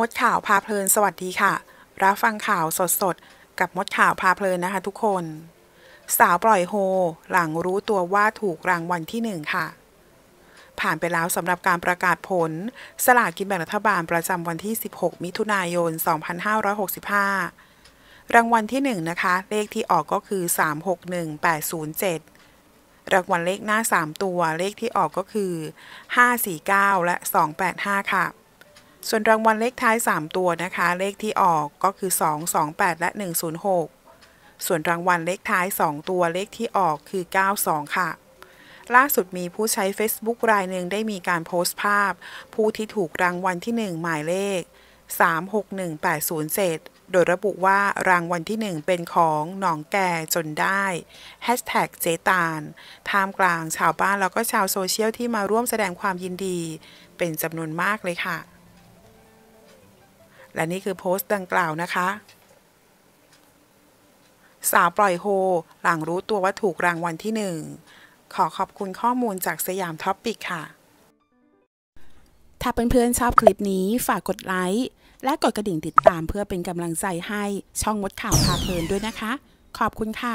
มดข่าวพาเพลินสวัสดีค่ะ รับฟังข่าวสดสดกับมดข่าวพาเพลินนะคะทุกคน สาวปล่อยโฮหลังรู้ตัวว่าถูกรางวัลที่หนึ่งค่ะผ่านไปแล้วสำหรับการประกาศผล สลากกินแบ่งรัฐบาลประจำวันที่ 16 มิถุนายน 2565 รางวัลที่หนึ่งนะคะเลขที่ออกก็คือ 361807 รางวัลเลขหน้า 3 ตัวเลขที่ออกก็คือ 549 และ 285 ค่ะส่วนรางวัลเลขท้าย 3 ตัวนะคะ เลขที่ออกก็คือ 2 2 8 และ 106 ส่วนรางวัลเลขท้าย 2 ตัวเลขที่ออกคือ 92 ค่ะ ล่าสุดมีผู้ใช้ Facebook รายหนึ่งได้มีการโพสต์ภาพ ผู้ที่ถูกรางวัลที่ 1 หมายเลข 3 6 1 8 0ษโดยระบุว่ารางวัลที่ 1 เป็นของหนองแก่จนได้แฮชแท็กเจตาลท่ามกลางชาวบ้านแล้วก็ชาวโซเชียลที่มาร่วมแสดงความยินดี เป็นจำนวนมากเลยค่ะและนี่คือโพสต์ดังกล่าวนะคะ สาวปล่อยโฮ หลังรู้ตัวว่าถูกรางวัลที่หนึ่งขอขอบคุณข้อมูลจากสยามท็อปปิกค่ะ ถ้าเเพื่อนๆชอบคลิปนี้ฝากกดไลค์ และกดกระดิ่งติดตามเพื่อเป็นกำลังใจให้ช่องมดข่าวพาเพลินด้วยนะคะ ขอบคุณค่ะ